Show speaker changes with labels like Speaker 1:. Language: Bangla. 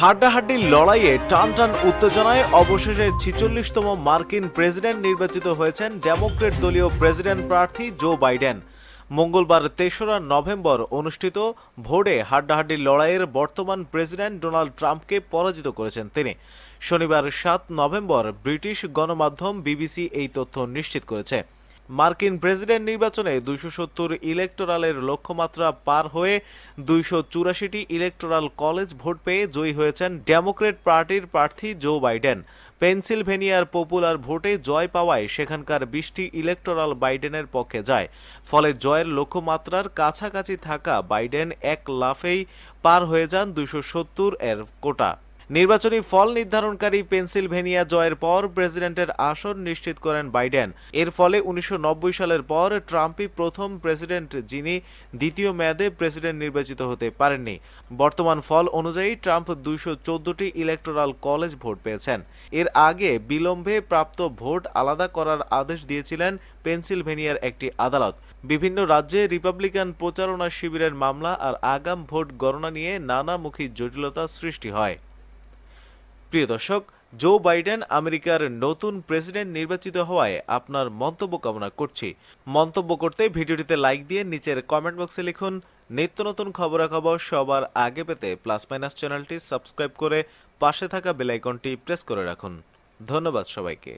Speaker 1: হাড্ডাহাড্ডির লড়াইয়ে টান টান উত্তেজনায় অবশেষে ছিচল্লিশতম মার্কিন প্রেসিডেন্ট নির্বাচিত হয়েছেন ডেমোক্রেট দলীয় প্রেসিডেন্ট প্রার্থী জো বাইডেন মঙ্গলবার তেসরা নভেম্বর অনুষ্ঠিত ভোটে হাড্ডাহাড্ডির লড়াইয়ের বর্তমান প্রেসিডেন্ট ডোনাল্ড ট্রাম্পকে পরাজিত করেছেন তিনি শনিবার সাত নভেম্বর ব্রিটিশ গণমাধ্যম বিবিসি এই তথ্য নিশ্চিত করেছে মার্কিন প্রেসিডেন্ট নির্বাচনে দুইশো সত্তর ইলেকটোরালের লক্ষ্যমাত্রা পার হয়ে দুইশো চুরাশিটি ইলেকটোরাল কলেজ ভোট পেয়ে জয়ী হয়েছেন ডেমোক্রেট পার্টির প্রার্থী জো বাইডেন পেনসিলভেনিয়ার পপুলার ভোটে জয় পাওয়ায় সেখানকার বিশটি ইলেকটোরাল বাইডেনের পক্ষে যায় ফলে জয়ের লক্ষ্যমাত্রার কাছাকাছি থাকা বাইডেন এক লাফেই পার হয়ে যান দুইশো সত্তর এর কোটা নির্বাচনী ফল নির্ধারণকারী পেনসিলভেনিয়া জয়ের পর প্রেসিডেন্টের আসন নিশ্চিত করেন বাইডেন এর ফলে উনিশশো সালের পর ট্রাম্পই প্রথম প্রেসিডেন্ট যিনি দ্বিতীয় মেয়াদে প্রেসিডেন্ট নির্বাচিত হতে পারেননি বর্তমান ফল অনুযায়ী ট্রাম্প দুইশো চোদ্দটি ইলেকটোরাল কলেজ ভোট পেয়েছেন এর আগে বিলম্বে প্রাপ্ত ভোট আলাদা করার আদেশ দিয়েছিলেন পেনসিলভেনিয়ার একটি আদালত বিভিন্ন রাজ্যে রিপাবলিকান প্রচারণা শিবিরের মামলা আর আগাম ভোট গণনা নিয়ে নানামুখী জটিলতা সৃষ্টি হয় প্রিয় দর্শক জো বাইডেন আমেরিকার নতুন প্রেসিডেন্ট নির্বাচিত হওয়ায় আপনার মন্তব্য কামনা করছি মন্তব্য করতে ভিডিওটিতে লাইক দিয়ে নিচের কমেন্ট বক্সে লিখুন নিত্য নতুন খবরাখবর সবার আগে পেতে প্লাস মাইনাস চ্যানেলটি সাবস্ক্রাইব করে পাশে থাকা বেলাইকনটি প্রেস করে রাখুন ধন্যবাদ সবাইকে